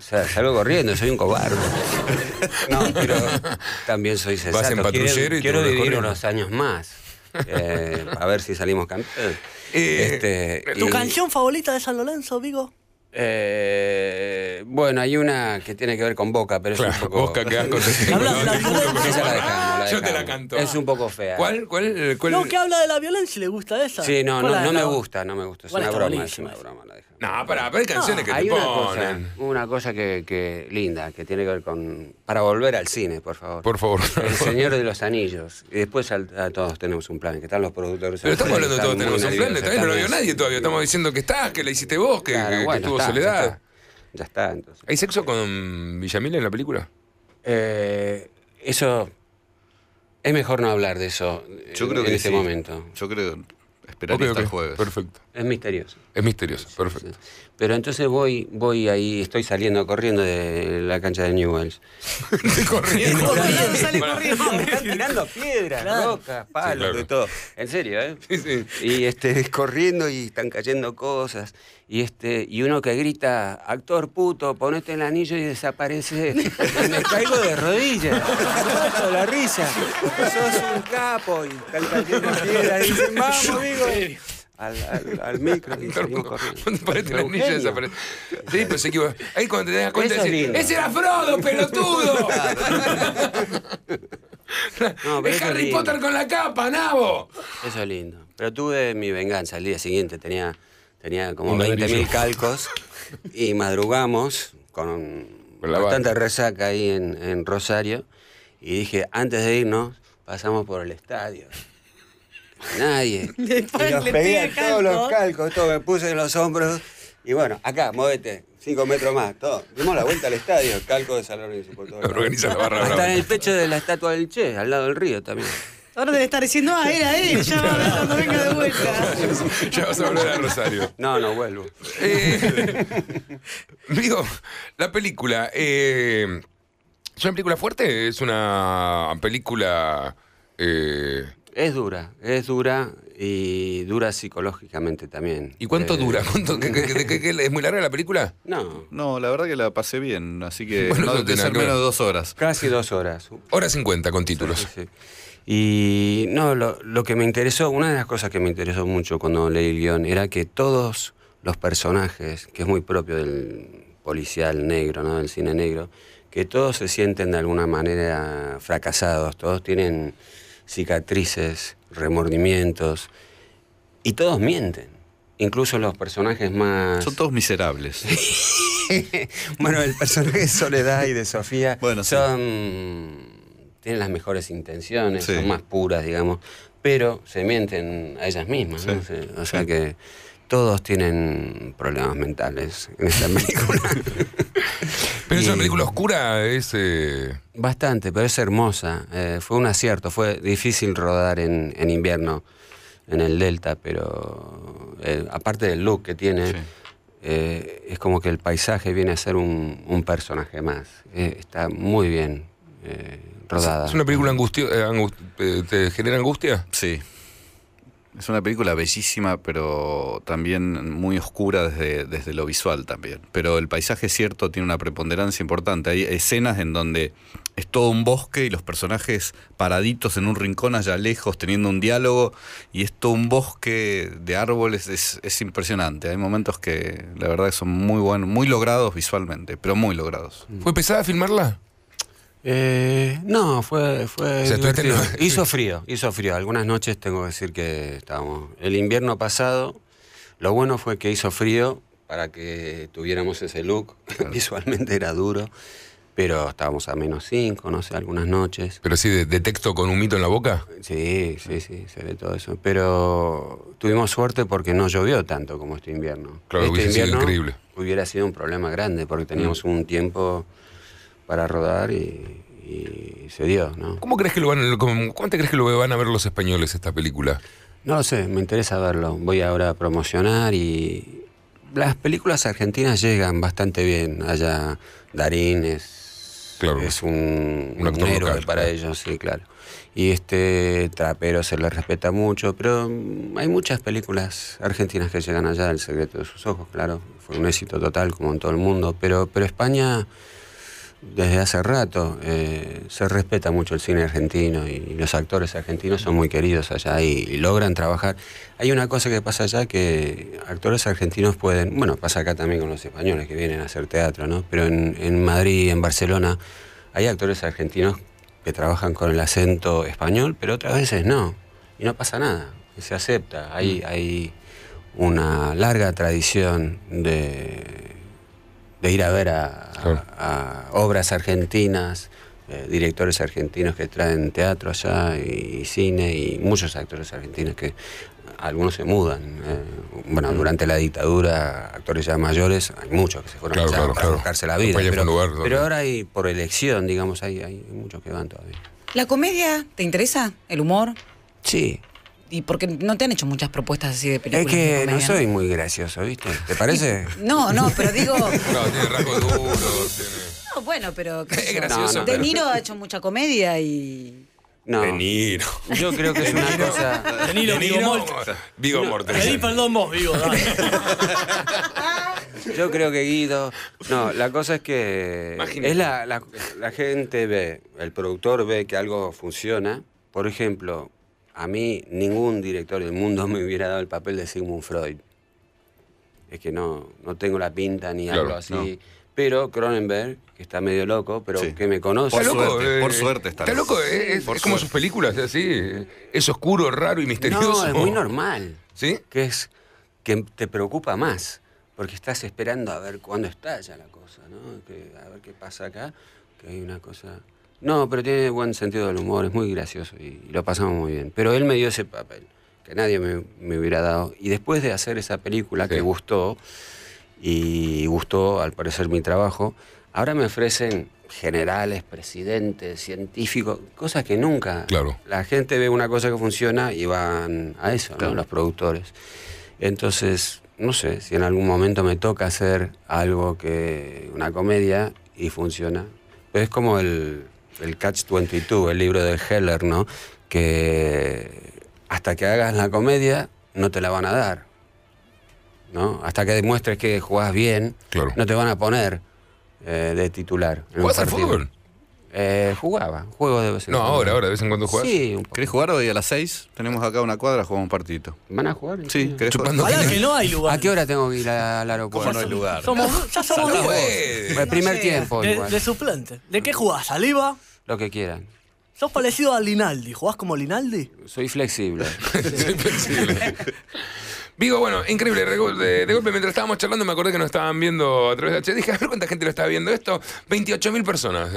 salgo corriendo, soy un cobarde. No, pero también soy sensato. Vas en patrullero quiero, Quiero vivir unos años más. Eh, a ver si salimos campeones. Eh, este, eh, ¿Tu canción favorita de San Lorenzo, Vigo? Eh, bueno, hay una que tiene que ver con Boca, pero es un poco... Boca que con... Yo te la canto. Es un poco fea. ¿Cuál? ¿Cuál? No, que habla de la violencia, ¿le gusta esa? Sí, no, no, me gusta, no me gusta. Es una broma, es una broma. no, para, pero hay canciones que ah, te una ponen. Cosa, una cosa que, linda, que tiene que ver con... Para volver al cine, por favor. Por favor. El Señor de los Anillos. Y después a, todos tenemos un plan, que están los productores... Pero estamos hablando de todos tenemos un plan, todavía no lo vio nadie todavía. Estamos diciendo que estás, que la hiciste vos, que, estuvo Soledad. Ya está. entonces. ¿Hay sexo con Villamil en la película? Eh, eso. Es mejor no hablar de eso yo creo eh, en que este sí. momento. Yo creo okay, Perfecto. Es misterioso. Es misterioso, perfecto. Pero entonces voy, voy ahí, estoy saliendo corriendo de la cancha de Newells. corriendo. corriendo, sale corriendo. Me están tirando piedras, rocas, palos, de todo. En serio, ¿eh? Y este, corriendo y están cayendo cosas. Y este, y uno que grita, actor puto, ponete el anillo y desaparece. me caigo de rodillas. la risa. Sos un capo y están cayendo piedras. Y dicen, vamos, amigo. Al, al, micro parece la esa, pues, Ahí cuando te das cuenta, de decir. ¡Ese era Frodo, pelotudo! No, es Harry Potter con la capa, nabo. Eso es lindo. Pero tuve mi venganza el día siguiente. Tenía, tenía como 20.000 calcos y madrugamos con bastante resaca ahí en Rosario. Y dije, antes de irnos, pasamos por el estadio nadie. y los le todos los calcos, todo me puse en los hombros. Y bueno, acá, móvete, cinco metros más, todo. Dimos la vuelta al estadio, el calco de San y Por todo Organiza la barra Está en el pecho de la estatua del Che, al lado del río también. Ahora debe estar diciendo, ah, era él, ya va a ver cuando venga de vuelta. ya vas a volver a Rosario. No, no vuelvo. Eh, digo, la película, eh, ¿es una película fuerte? ¿Es una película eh, es dura, es dura y dura psicológicamente también. ¿Y cuánto eh, dura? ¿Es muy larga la película? No. No, la verdad que la pasé bien, así que bueno, no, menos de dos horas. Casi dos horas. Hora cincuenta con títulos. Y no, lo, lo, que me interesó, una de las cosas que me interesó mucho cuando leí el guión era que todos los personajes, que es muy propio del policial negro, ¿no? del cine negro, que todos se sienten de alguna manera fracasados, todos tienen cicatrices, remordimientos, y todos mienten. Incluso los personajes más... Son todos miserables. bueno, el personaje de Soledad y de Sofía son... Tienen las mejores intenciones, son más puras, digamos, pero se mienten a ellas mismas. ¿no? O sea que todos tienen problemas mentales en esta película. Pero es una película oscura, es... Eh, Bastante, pero es hermosa. Eh, fue un acierto, fue difícil rodar en, invierno en el Delta, pero eh, aparte del look que tiene, es como que el paisaje viene a ser un, personaje más. está muy bien rodada. ¿Es una película angustiosa? ¿Te genera angustia? Sí. Es una película bellísima, pero también muy oscura desde, lo visual también. Pero el paisaje es cierto tiene una preponderancia importante. Hay escenas en donde es todo un bosque y los personajes paraditos en un rincón allá lejos teniendo un diálogo y es todo un bosque de árboles. Es, es impresionante. Hay momentos que la verdad son muy buenos, muy logrados visualmente, pero muy logrados. ¿Fue pesada filmarla? Eh, no, fue, fue hizo frío, hizo frío. Algunas noches tengo que decir que estábamos. El invierno pasado, lo bueno fue que hizo frío para que tuviéramos ese look. Visualmente era duro, pero estábamos a menos 5, no sé, algunas noches. Pero sí, de, texto con un mito en la boca. Sí, sí, sí, se ve todo eso. Pero tuvimos suerte porque no llovió tanto como este invierno. Claro, este invierno increíble. Hubiera sido un problema grande porque teníamos mm. un tiempo para rodar y, se dio, ¿no? ¿Cómo crees que lo van, crees que lo van a ver los españoles esta película? No lo sé, me interesa verlo. Voy ahora a promocionar y las películas argentinas llegan bastante bien allá. Darín es, claro. es un, actor para ellos, sí, claro. Y este trapero se le respeta mucho, pero hay muchas películas argentinas que llegan allá. El secreto de sus ojos, claro, fue un éxito total como en todo el mundo, pero, pero España desde hace rato. Eh, se respeta mucho el cine argentino y los actores argentinos son muy queridos allá y, logran trabajar. Hay una cosa que pasa allá que actores argentinos pueden, bueno, pasa acá también con los españoles que vienen a hacer teatro, ¿no? Pero en, en Madrid, en Barcelona, hay actores argentinos que trabajan con el acento español, pero otras veces no. Y no pasa nada, se acepta. Hay, mm. hay una larga tradición de de ir a ver a, obras argentinas, eh, directores argentinos que traen teatro allá y, cine y muchos actores argentinos que algunos se mudan. Eh, bueno, mm. durante la dictadura, actores ya mayores, hay muchos que se fueron a para buscarse la vida. Pero, ahora hay por elección, digamos, hay, hay muchos que van todavía. ¿La comedia te interesa? ¿El humor? Sí, y porque no te han hecho muchas propuestas así de películas. Es que no soy muy gracioso, ¿viste? ¿Te parece? no, no, pero digo. no, tiene rasgos duros. No, bueno, pero. Es gracioso. de Niro ha hecho mucha comedia y. No. De Niro. Yo creo que es una cosa. De Niro, Vigo Mortensen. Vigo Mortensen. Pedí perdón vos, Vigo. Yo creo que Guido. No, la cosa es que. Imagínate. Es la, la gente ve, el productor ve que algo funciona. Por ejemplo, a mí ningún director del mundo me hubiera dado el papel de Sigmund Freud. Es que no, no tengo la pinta ni algo así. Pero Cronenberg, que está medio loco, pero que me conoce. Por, suerte, eh, por suerte está, está loco. Eh, es, como sus películas, así. Eh, es oscuro, raro y misterioso. No, es muy normal. ¿Sí? Que es que te preocupa más, porque estás esperando a ver cuándo ya la cosa, ¿no? a ver qué pasa acá, que hay una cosa... No, pero tiene buen sentido del humor, es muy gracioso y, lo pasamos muy bien. Pero él me dio ese papel que nadie me, hubiera dado. Y después de hacer esa película que gustó, y gustó al parecer mi trabajo, ahora me ofrecen generales, presidentes, científicos, cosas que nunca. Claro. La gente ve una cosa que funciona y van a eso, los productores. Entonces, no sé, si en algún momento me toca hacer algo que una comedia y funciona, pero es como el el Catch 22, el libro de Heller, ¿no? Que hasta que hagas la comedia no te la van a dar. ¿no? Hasta que demuestres que jugás bien, no te van a poner eh, de titular. fútbol? Eh, jugaba, Juegos de vez en No, ahora, ahora, de vez en cuando jugás. Sí, ¿Querés jugar hoy a las 6? Tenemos acá una cuadra, jugamos un partidito. ¿Van a jugar? Sí, ¿querés jugar? que no hay lugar. ¿A qué hora tengo que ir al aeropuerto? no hay lugar? Somos, ya somos dos. El primer tiempo. De, igual. de suplente. ¿De qué jugás? ¿Saliva? Lo que quieran. ¿Sos parecido a Linaldi? ¿Jugás como Linaldi? Soy flexible. Soy flexible. Vigo, bueno, increíble. De, golpe, mientras estábamos charlando, me acordé que nos estaban viendo a través de H. Dije, a ver cuánta gente lo estaba viendo esto. 28.000 personas